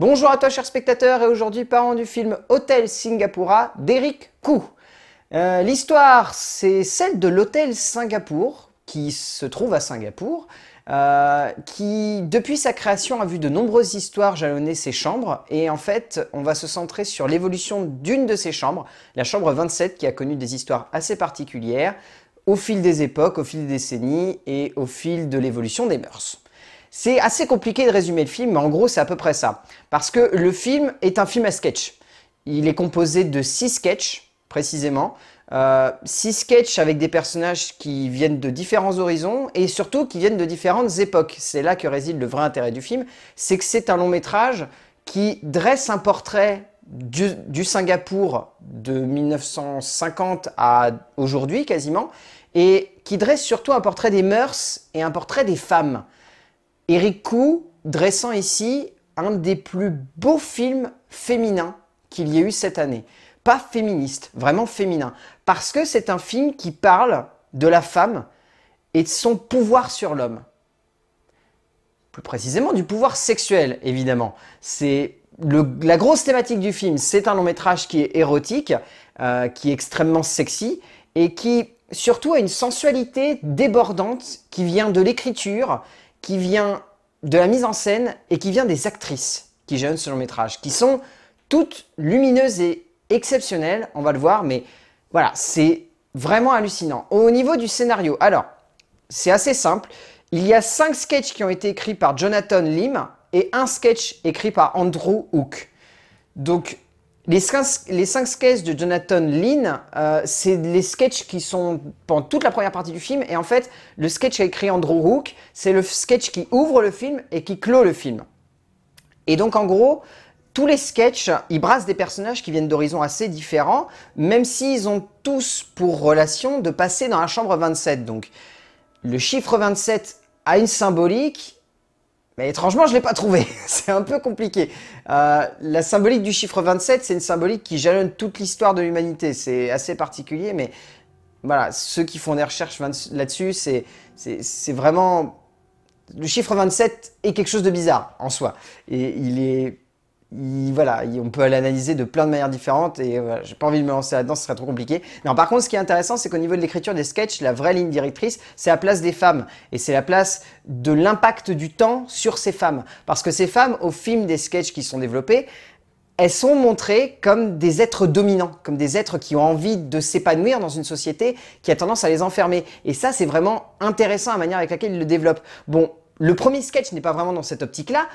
Bonjour à toi, cher spectateurs, et aujourd'hui, parlons du film Hôtel Singapura d'Eric Kou. Euh, l'histoire, c'est celle de l'hôtel Singapour, qui se trouve à Singapour, euh, qui, depuis sa création, a vu de nombreuses histoires jalonner ses chambres. Et en fait, on va se centrer sur l'évolution d'une de ses chambres, la chambre 27, qui a connu des histoires assez particulières au fil des époques, au fil des décennies et au fil de l'évolution des mœurs. C'est assez compliqué de résumer le film, mais en gros, c'est à peu près ça. Parce que le film est un film à sketch. Il est composé de six sketchs, précisément. Euh, six sketchs avec des personnages qui viennent de différents horizons et surtout qui viennent de différentes époques. C'est là que réside le vrai intérêt du film. C'est que c'est un long métrage qui dresse un portrait du Singapour de 1950 à aujourd'hui quasiment et qui dresse surtout un portrait des mœurs et un portrait des femmes. Eric Kou dressant ici un des plus beaux films féminins qu'il y ait eu cette année. Pas féministe, vraiment féminin. Parce que c'est un film qui parle de la femme et de son pouvoir sur l'homme. Plus précisément, du pouvoir sexuel, évidemment. C'est la grosse thématique du film. C'est un long métrage qui est érotique, euh, qui est extrêmement sexy et qui surtout a une sensualité débordante qui vient de l'écriture, qui vient de la mise en scène et qui vient des actrices qui gèrent ce long métrage, qui sont toutes lumineuses et exceptionnelles, on va le voir, mais voilà, c'est vraiment hallucinant. Au niveau du scénario, alors, c'est assez simple. Il y a cinq sketchs qui ont été écrits par Jonathan Lim et un sketch écrit par Andrew Hook. Donc, les, cinq sketchs de Jonathan Lynn, euh, c'est les sketchs qui sont pendant toute la première partie du film. Et en fait, le sketch qu'a écrit Andrew Hook, c'est le sketch qui ouvre le film et qui clôt le film. Et donc, en gros, tous les sketchs, ils brassent des personnages qui viennent d'horizons assez différents, même s'ils ont tous pour relation de passer dans la chambre 27. Donc, le chiffre 27 a une symbolique mais étrangement, je ne l'ai pas trouvé. c'est un peu compliqué. Euh, la symbolique du chiffre 27, c'est une symbolique qui jalonne toute l'histoire de l'humanité. C'est assez particulier, mais voilà, ceux qui font des recherches là-dessus, c'est vraiment... Le chiffre 27 est quelque chose de bizarre en soi. Et il est voilà, on peut l'analyser de plein de manières différentes et euh, voilà, j'ai pas envie de me lancer là-dedans, ce serait trop compliqué. Non, par contre, ce qui est intéressant, c'est qu'au niveau de l'écriture des sketchs, la vraie ligne directrice, c'est la place des femmes et c'est la place de l'impact du temps sur ces femmes. Parce que ces femmes, au film des sketchs qui sont développés, elles sont montrées comme des êtres dominants, comme des êtres qui ont envie de s'épanouir dans une société qui a tendance à les enfermer. Et ça, c'est vraiment intéressant la manière avec laquelle ils le développent. Bon, le premier sketch n'est pas vraiment dans cette optique-là,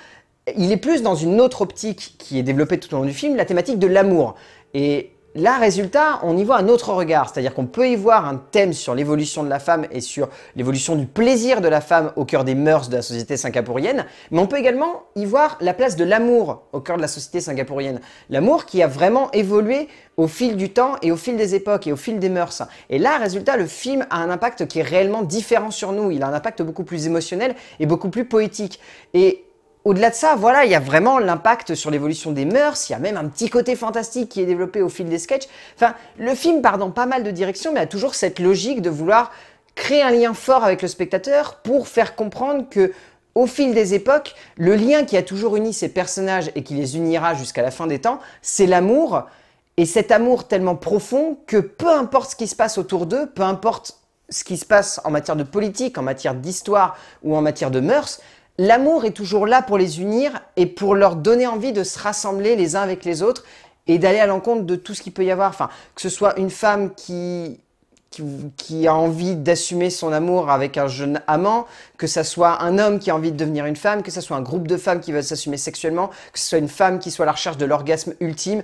il est plus dans une autre optique qui est développée tout au long du film, la thématique de l'amour. Et là, résultat, on y voit un autre regard, c'est-à-dire qu'on peut y voir un thème sur l'évolution de la femme et sur l'évolution du plaisir de la femme au cœur des mœurs de la société singapourienne, mais on peut également y voir la place de l'amour au cœur de la société singapourienne. L'amour qui a vraiment évolué au fil du temps et au fil des époques et au fil des mœurs. Et là, résultat, le film a un impact qui est réellement différent sur nous, il a un impact beaucoup plus émotionnel et beaucoup plus poétique. Et au-delà de ça, voilà, il y a vraiment l'impact sur l'évolution des mœurs, il y a même un petit côté fantastique qui est développé au fil des sketchs. Enfin, le film part dans pas mal de directions, mais a toujours cette logique de vouloir créer un lien fort avec le spectateur pour faire comprendre que au fil des époques, le lien qui a toujours uni ces personnages et qui les unira jusqu'à la fin des temps, c'est l'amour, et cet amour tellement profond que peu importe ce qui se passe autour d'eux, peu importe ce qui se passe en matière de politique, en matière d'histoire ou en matière de mœurs, L'amour est toujours là pour les unir et pour leur donner envie de se rassembler les uns avec les autres et d'aller à l'encontre de tout ce qu'il peut y avoir. Enfin, que ce soit une femme qui, qui, a envie d'assumer son amour avec un jeune amant, que ce soit un homme qui a envie de devenir une femme, que ce soit un groupe de femmes qui veulent s'assumer sexuellement, que ce soit une femme qui soit à la recherche de l'orgasme ultime.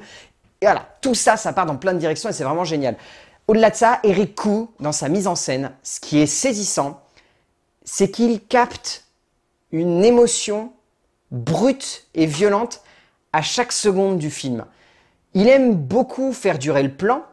Et voilà, tout ça, ça part dans plein de directions et c'est vraiment génial. Au-delà de ça, Eric Kou, dans sa mise en scène, ce qui est saisissant, c'est qu'il capte une émotion brute et violente à chaque seconde du film. Il aime beaucoup faire durer le plan,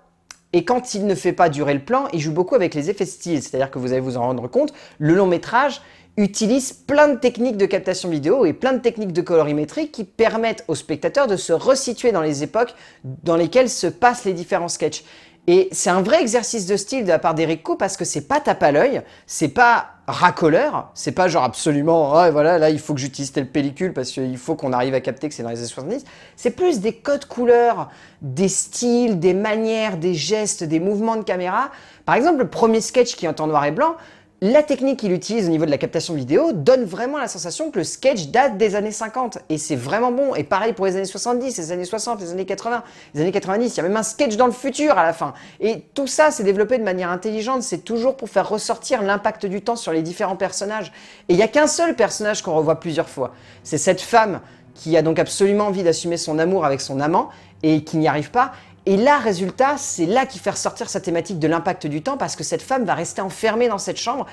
et quand il ne fait pas durer le plan, il joue beaucoup avec les effets style, c'est-à-dire que vous allez vous en rendre compte, le long métrage utilise plein de techniques de captation vidéo et plein de techniques de colorimétrie qui permettent aux spectateurs de se resituer dans les époques dans lesquelles se passent les différents sketchs. Et c'est un vrai exercice de style de la part d'Eric parce que c'est pas tape à l'œil, c'est pas racoleur, c'est pas genre absolument oh, voilà là il faut que j'utilise telle pellicule parce qu'il faut qu'on arrive à capter que c'est dans les années 70. C'est plus des codes couleurs, des styles, des manières, des gestes, des mouvements de caméra. Par exemple, le premier sketch qui est en noir et blanc, la technique qu'il utilise au niveau de la captation vidéo donne vraiment la sensation que le sketch date des années 50 et c'est vraiment bon. Et pareil pour les années 70, les années 60, les années 80, les années 90, il y a même un sketch dans le futur à la fin. Et tout ça s'est développé de manière intelligente, c'est toujours pour faire ressortir l'impact du temps sur les différents personnages. Et il n'y a qu'un seul personnage qu'on revoit plusieurs fois, c'est cette femme qui a donc absolument envie d'assumer son amour avec son amant et qui n'y arrive pas et là, résultat, c'est là qui fait ressortir sa thématique de l'impact du temps parce que cette femme va rester enfermée dans cette chambre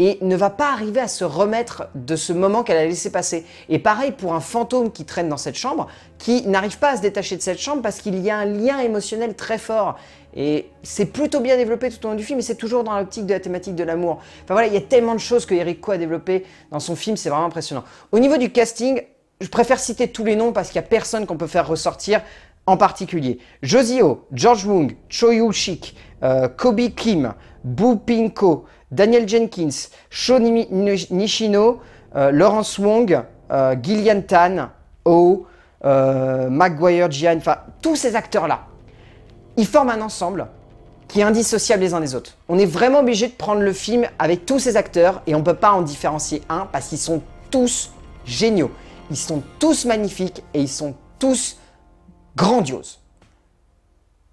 et ne va pas arriver à se remettre de ce moment qu'elle a laissé passer. Et pareil pour un fantôme qui traîne dans cette chambre, qui n'arrive pas à se détacher de cette chambre parce qu'il y a un lien émotionnel très fort. Et c'est plutôt bien développé tout au long du film, et c'est toujours dans l'optique de la thématique de l'amour. Enfin voilà, il y a tellement de choses que Eric Coe a développées dans son film, c'est vraiment impressionnant. Au niveau du casting, je préfère citer tous les noms parce qu'il n'y a personne qu'on peut faire ressortir en particulier. Josio, George Wong, Cho Yu-shik, euh, Kobe Kim, Boo Pinko, Daniel Jenkins, Sho Nishino, euh, Laurence Wong, euh, Gillian Tan, O, Maguire Gian, enfin tous ces acteurs-là, ils forment un ensemble qui est indissociable les uns des autres. On est vraiment obligé de prendre le film avec tous ces acteurs et on ne peut pas en différencier un parce qu'ils sont tous géniaux. Ils sont tous magnifiques et ils sont tous grandiose.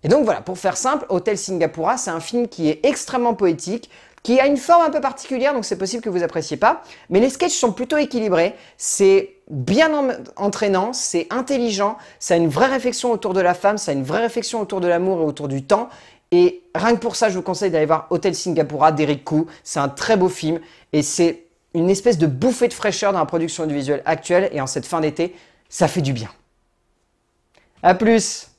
Et donc voilà, pour faire simple, Hôtel Singapura, c'est un film qui est extrêmement poétique, qui a une forme un peu particulière, donc c'est possible que vous appréciez pas, mais les sketches sont plutôt équilibrés, c'est bien entraînant, c'est intelligent, ça a une vraie réflexion autour de la femme, ça a une vraie réflexion autour de l'amour et autour du temps, et rien que pour ça, je vous conseille d'aller voir Hôtel Singapura d'Eric Kou, c'est un très beau film, et c'est une espèce de bouffée de fraîcheur dans la production audiovisuelle actuelle, et en cette fin d'été, ça fait du bien. A plus